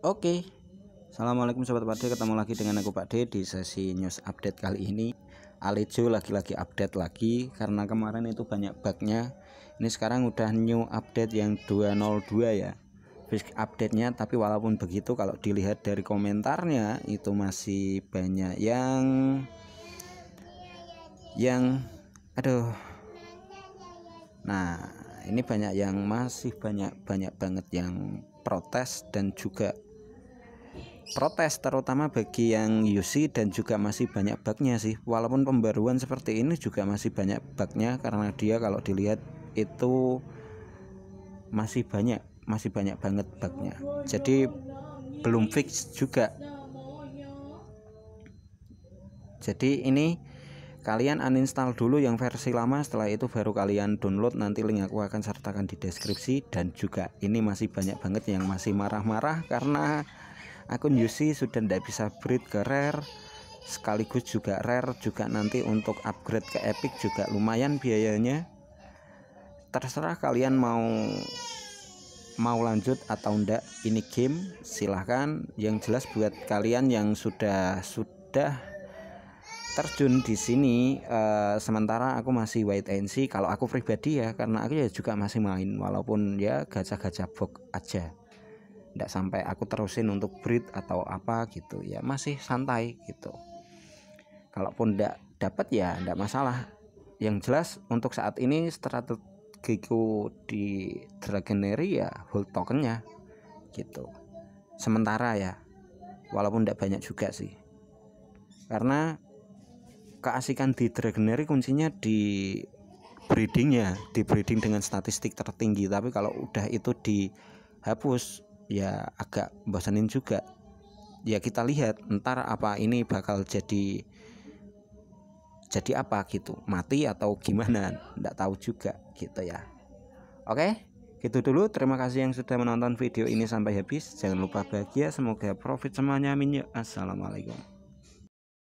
Oke. Assalamualaikum sobat Pak D, ketemu lagi dengan aku Pak D di sesi news update kali ini. Alejo lagi-lagi update lagi karena kemarin itu banyak bugnya. Ini sekarang udah new update yang 202 ya. Fix update-nya tapi walaupun begitu kalau dilihat dari komentarnya itu masih banyak yang yang aduh Nah, ini banyak yang masih banyak banyak banget yang protes dan juga protes terutama bagi yang UC dan juga masih banyak bugnya sih walaupun pembaruan seperti ini juga masih banyak bugnya karena dia kalau dilihat itu masih banyak masih banyak banget bugnya jadi belum fix juga jadi ini kalian uninstall dulu yang versi lama setelah itu baru kalian download nanti link aku akan sertakan di deskripsi dan juga ini masih banyak banget yang masih marah-marah karena akun Yusi sudah tidak bisa breed ke rare sekaligus juga rare juga nanti untuk upgrade ke epic juga lumayan biayanya terserah kalian mau mau lanjut atau enggak ini game silahkan yang jelas buat kalian yang sudah sudah terjun di sini e, sementara aku masih wait and see kalau aku pribadi ya karena aku ya juga masih main walaupun ya gajah-gajah box aja tidak sampai aku terusin untuk breed atau apa gitu ya masih santai gitu kalaupun tidak dapat ya tidak masalah yang jelas untuk saat ini strategiku di Dragonary ya hold tokennya gitu sementara ya walaupun tidak banyak juga sih karena keasikan di Dragonary kuncinya di breeding ya di breeding dengan statistik tertinggi tapi kalau udah itu dihapus ya agak bosanin juga ya kita lihat ntar apa ini bakal jadi jadi apa gitu mati atau gimana ndak tahu juga gitu ya oke gitu dulu terima kasih yang sudah menonton video ini sampai habis jangan lupa bahagia semoga profit semuanya minyak assalamualaikum